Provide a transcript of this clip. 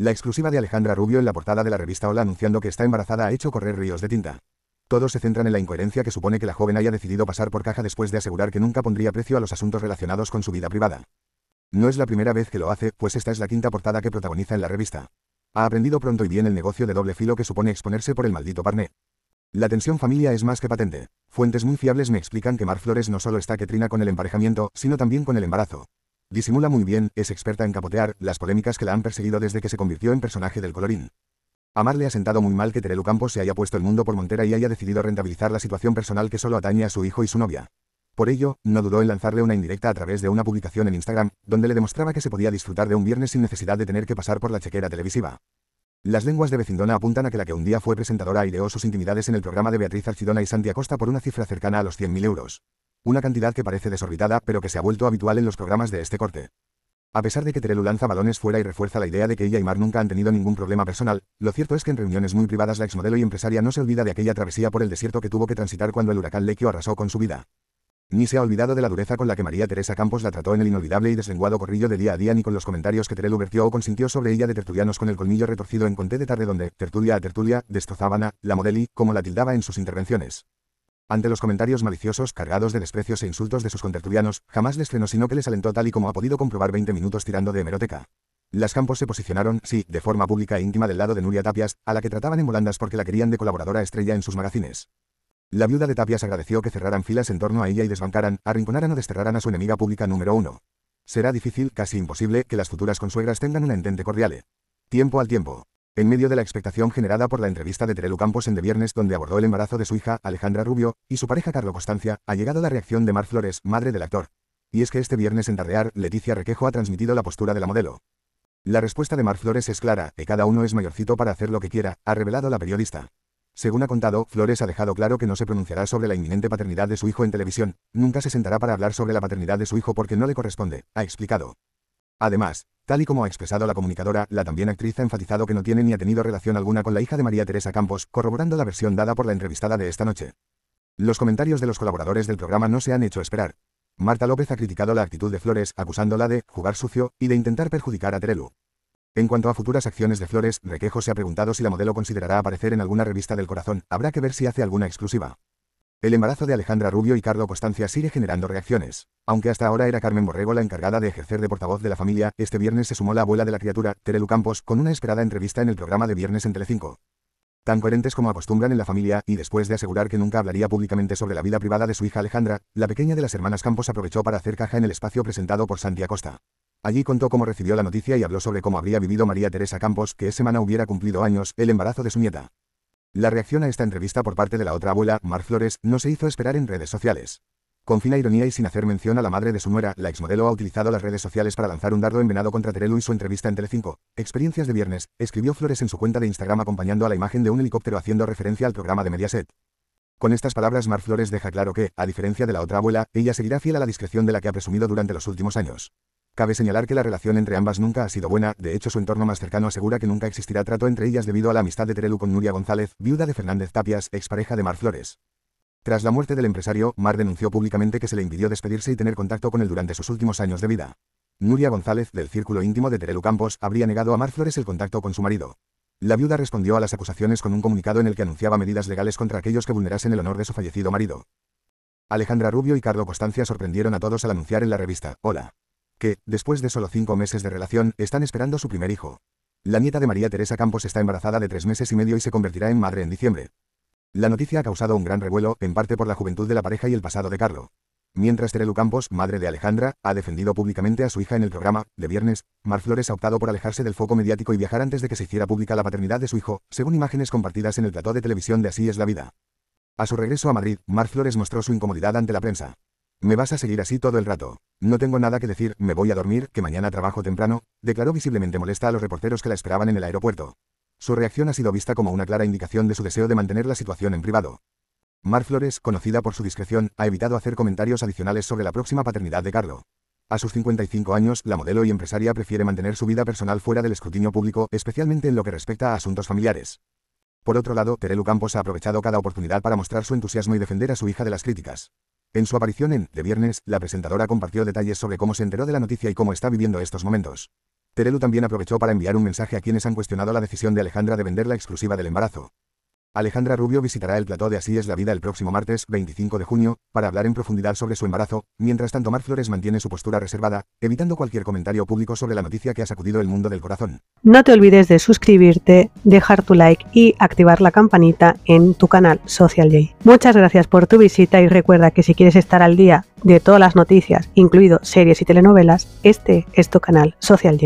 La exclusiva de Alejandra Rubio en la portada de la revista Hola anunciando que está embarazada ha hecho correr ríos de tinta. Todos se centran en la incoherencia que supone que la joven haya decidido pasar por caja después de asegurar que nunca pondría precio a los asuntos relacionados con su vida privada. No es la primera vez que lo hace, pues esta es la quinta portada que protagoniza en la revista. Ha aprendido pronto y bien el negocio de doble filo que supone exponerse por el maldito parné. La tensión familia es más que patente. Fuentes muy fiables me explican que Mar Flores no solo está que trina con el emparejamiento, sino también con el embarazo. Disimula muy bien, es experta en capotear las polémicas que la han perseguido desde que se convirtió en personaje del colorín. Amar le ha sentado muy mal que Terelu Campos se haya puesto el mundo por Montera y haya decidido rentabilizar la situación personal que solo atañe a su hijo y su novia. Por ello, no dudó en lanzarle una indirecta a través de una publicación en Instagram, donde le demostraba que se podía disfrutar de un viernes sin necesidad de tener que pasar por la chequera televisiva. Las lenguas de Vecindona apuntan a que la que un día fue presentadora aireó sus intimidades en el programa de Beatriz Archidona y Santi Acosta por una cifra cercana a los 100.000 euros. Una cantidad que parece desorbitada, pero que se ha vuelto habitual en los programas de este corte. A pesar de que Terelu lanza balones fuera y refuerza la idea de que ella y Mar nunca han tenido ningún problema personal, lo cierto es que en reuniones muy privadas la exmodelo y empresaria no se olvida de aquella travesía por el desierto que tuvo que transitar cuando el huracán Lequio arrasó con su vida. Ni se ha olvidado de la dureza con la que María Teresa Campos la trató en el inolvidable y deslenguado corrillo de día a día ni con los comentarios que Terelu vertió o consintió sobre ella de tertulianos con el colmillo retorcido en Conté de tarde donde, tertulia a tertulia, destrozaba la modeli, como la tildaba en sus intervenciones. Ante los comentarios maliciosos cargados de desprecios e insultos de sus contertulianos, jamás les frenó sino que les alentó tal y como ha podido comprobar 20 minutos tirando de hemeroteca. Las Campos se posicionaron, sí, de forma pública e íntima del lado de Nuria Tapias, a la que trataban en volandas porque la querían de colaboradora estrella en sus magazines. La viuda de Tapias agradeció que cerraran filas en torno a ella y desbancaran, arrinconaran o desterraran a su enemiga pública número uno. Será difícil, casi imposible, que las futuras consuegras tengan un entente cordial. Eh. Tiempo al tiempo. En medio de la expectación generada por la entrevista de Terelu Campos en De Viernes donde abordó el embarazo de su hija, Alejandra Rubio, y su pareja Carlo Constancia, ha llegado la reacción de Mar Flores, madre del actor. Y es que este viernes en Tardear, Leticia Requejo ha transmitido la postura de la modelo. La respuesta de Mar Flores es clara, que eh, cada uno es mayorcito para hacer lo que quiera, ha revelado la periodista. Según ha contado, Flores ha dejado claro que no se pronunciará sobre la inminente paternidad de su hijo en televisión, nunca se sentará para hablar sobre la paternidad de su hijo porque no le corresponde, ha explicado. Además, tal y como ha expresado la comunicadora, la también actriz ha enfatizado que no tiene ni ha tenido relación alguna con la hija de María Teresa Campos, corroborando la versión dada por la entrevistada de esta noche. Los comentarios de los colaboradores del programa no se han hecho esperar. Marta López ha criticado la actitud de Flores, acusándola de jugar sucio y de intentar perjudicar a Terelu. En cuanto a futuras acciones de Flores, Requejo se ha preguntado si la modelo considerará aparecer en alguna revista del corazón, habrá que ver si hace alguna exclusiva. El embarazo de Alejandra Rubio y Carlo Constancia sigue generando reacciones. Aunque hasta ahora era Carmen Borrego la encargada de ejercer de portavoz de la familia, este viernes se sumó la abuela de la criatura, Terelu Campos, con una esperada entrevista en el programa de Viernes en Telecinco. Tan coherentes como acostumbran en la familia, y después de asegurar que nunca hablaría públicamente sobre la vida privada de su hija Alejandra, la pequeña de las hermanas Campos aprovechó para hacer caja en el espacio presentado por Santi Acosta. Allí contó cómo recibió la noticia y habló sobre cómo habría vivido María Teresa Campos, que esa semana hubiera cumplido años, el embarazo de su nieta. La reacción a esta entrevista por parte de la otra abuela, Mar Flores, no se hizo esperar en redes sociales. Con fina ironía y sin hacer mención a la madre de su nuera, la exmodelo ha utilizado las redes sociales para lanzar un dardo envenenado contra Terelu y su entrevista en Telecinco. Experiencias de viernes, escribió Flores en su cuenta de Instagram acompañando a la imagen de un helicóptero haciendo referencia al programa de Mediaset. Con estas palabras Mar Flores deja claro que, a diferencia de la otra abuela, ella seguirá fiel a la discreción de la que ha presumido durante los últimos años. Cabe señalar que la relación entre ambas nunca ha sido buena, de hecho su entorno más cercano asegura que nunca existirá trato entre ellas debido a la amistad de Terelu con Nuria González, viuda de Fernández Tapias, expareja de Mar Flores. Tras la muerte del empresario, Mar denunció públicamente que se le impidió despedirse y tener contacto con él durante sus últimos años de vida. Nuria González, del círculo íntimo de Terelu Campos, habría negado a Mar Flores el contacto con su marido. La viuda respondió a las acusaciones con un comunicado en el que anunciaba medidas legales contra aquellos que vulnerasen el honor de su fallecido marido. Alejandra Rubio y Carlo Constancia sorprendieron a todos al anunciar en la revista, Hola, que, después de solo cinco meses de relación, están esperando su primer hijo. La nieta de María Teresa Campos está embarazada de tres meses y medio y se convertirá en madre en diciembre. La noticia ha causado un gran revuelo, en parte por la juventud de la pareja y el pasado de Carlo. Mientras Terelu Campos, madre de Alejandra, ha defendido públicamente a su hija en el programa, de viernes, Mar Flores ha optado por alejarse del foco mediático y viajar antes de que se hiciera pública la paternidad de su hijo, según imágenes compartidas en el plató de televisión de Así es la vida. A su regreso a Madrid, Mar Flores mostró su incomodidad ante la prensa. Me vas a seguir así todo el rato. No tengo nada que decir, me voy a dormir, que mañana trabajo temprano, declaró visiblemente molesta a los reporteros que la esperaban en el aeropuerto. Su reacción ha sido vista como una clara indicación de su deseo de mantener la situación en privado. Mar Flores, conocida por su discreción, ha evitado hacer comentarios adicionales sobre la próxima paternidad de Carlo. A sus 55 años, la modelo y empresaria prefiere mantener su vida personal fuera del escrutinio público, especialmente en lo que respecta a asuntos familiares. Por otro lado, Terelu Campos ha aprovechado cada oportunidad para mostrar su entusiasmo y defender a su hija de las críticas. En su aparición en «De Viernes, la presentadora compartió detalles sobre cómo se enteró de la noticia y cómo está viviendo estos momentos. Terelu también aprovechó para enviar un mensaje a quienes han cuestionado la decisión de Alejandra de vender la exclusiva del embarazo. Alejandra Rubio visitará el plató de Así es la vida el próximo martes 25 de junio, para hablar en profundidad sobre su embarazo, mientras tanto Mar Flores mantiene su postura reservada, evitando cualquier comentario público sobre la noticia que ha sacudido el mundo del corazón. No te olvides de suscribirte, dejar tu like y activar la campanita en tu canal Social J. Muchas gracias por tu visita y recuerda que si quieres estar al día de todas las noticias, incluido series y telenovelas, este es tu canal Social J.